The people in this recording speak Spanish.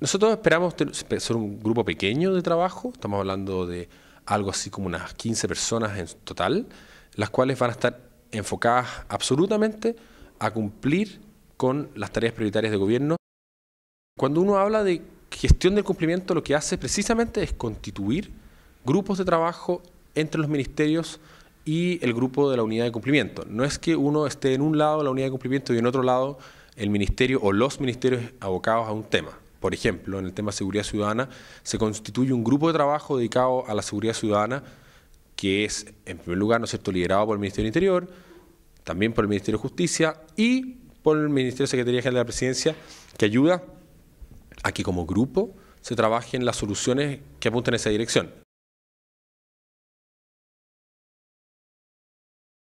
Nosotros esperamos ser un grupo pequeño de trabajo, estamos hablando de algo así como unas 15 personas en total, las cuales van a estar enfocadas absolutamente a cumplir con las tareas prioritarias de gobierno. Cuando uno habla de gestión del cumplimiento, lo que hace precisamente es constituir grupos de trabajo entre los ministerios y el grupo de la unidad de cumplimiento. No es que uno esté en un lado la unidad de cumplimiento y en otro lado el ministerio o los ministerios abocados a un tema. Por ejemplo, en el tema de seguridad ciudadana, se constituye un grupo de trabajo dedicado a la seguridad ciudadana, que es, en primer lugar, ¿no es cierto?, liderado por el Ministerio del Interior, también por el Ministerio de Justicia y por el Ministerio de Secretaría General de la Presidencia, que ayuda a que como grupo se trabajen las soluciones que apuntan en esa dirección.